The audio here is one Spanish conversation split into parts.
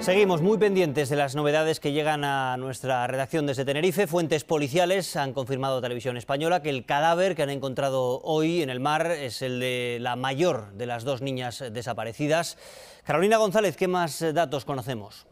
Seguimos muy pendientes de las novedades que llegan a nuestra redacción desde Tenerife. Fuentes policiales han confirmado a Televisión Española que el cadáver que han encontrado hoy en el mar es el de la mayor de las dos niñas desaparecidas. Carolina González, ¿qué más datos conocemos?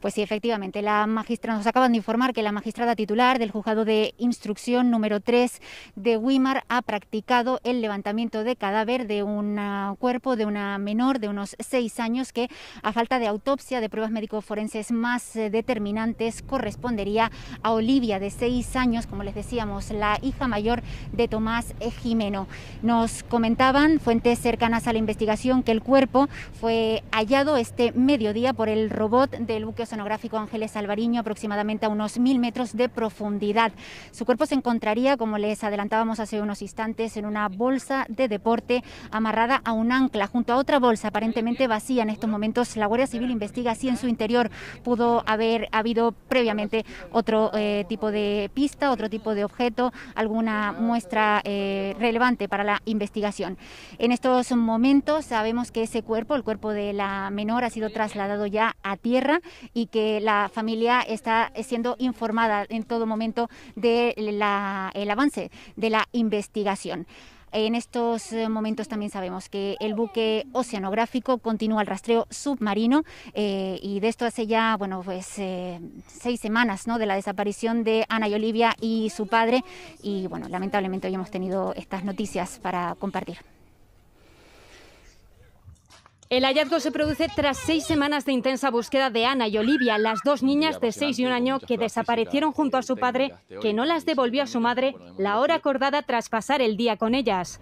Pues sí, efectivamente, la magistrada, nos acaban de informar que la magistrada titular del juzgado de instrucción número 3 de Wimar ha practicado el levantamiento de cadáver de un ah, cuerpo de una menor de unos seis años que a falta de autopsia de pruebas médico-forenses más eh, determinantes correspondería a Olivia de seis años, como les decíamos, la hija mayor de Tomás eh, Jimeno. Nos comentaban fuentes cercanas a la investigación que el cuerpo fue hallado este mediodía por el robot del buque ...sonográfico Ángeles Alvariño aproximadamente a unos mil metros de profundidad. Su cuerpo se encontraría, como les adelantábamos hace unos instantes, en una bolsa de deporte amarrada a un ancla junto a otra bolsa aparentemente vacía. En estos momentos la Guardia Civil investiga si en su interior pudo haber habido previamente otro eh, tipo de pista, otro tipo de objeto, alguna muestra eh, relevante para la investigación. En estos momentos sabemos que ese cuerpo, el cuerpo de la menor, ha sido trasladado ya a tierra y que la familia está eh, siendo informada en todo momento del avance de la investigación. En estos eh, momentos también sabemos que el buque oceanográfico continúa el rastreo submarino eh, y de esto hace ya, bueno, pues seis semanas, ¿no? De la desaparición de Ana y Olivia y su padre y, bueno, lamentablemente hoy hemos tenido estas noticias para compartir. El hallazgo se produce tras seis semanas de intensa búsqueda de Ana y Olivia, las dos niñas de seis y un año que desaparecieron junto a su padre, que no las devolvió a su madre la hora acordada tras pasar el día con ellas.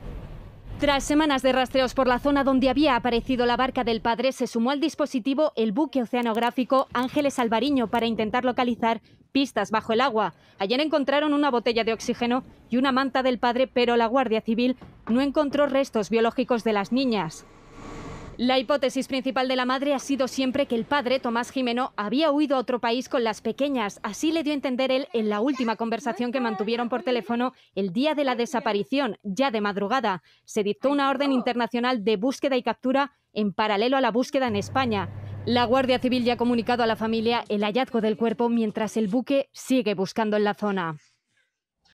Tras semanas de rastreos por la zona donde había aparecido la barca del padre, se sumó al dispositivo el buque oceanográfico Ángeles Alvariño para intentar localizar pistas bajo el agua. Ayer encontraron una botella de oxígeno y una manta del padre, pero la Guardia Civil no encontró restos biológicos de las niñas. La hipótesis principal de la madre ha sido siempre que el padre, Tomás Jimeno, había huido a otro país con las pequeñas. Así le dio a entender él en la última conversación que mantuvieron por teléfono el día de la desaparición, ya de madrugada. Se dictó una orden internacional de búsqueda y captura en paralelo a la búsqueda en España. La Guardia Civil ya ha comunicado a la familia el hallazgo del cuerpo mientras el buque sigue buscando en la zona.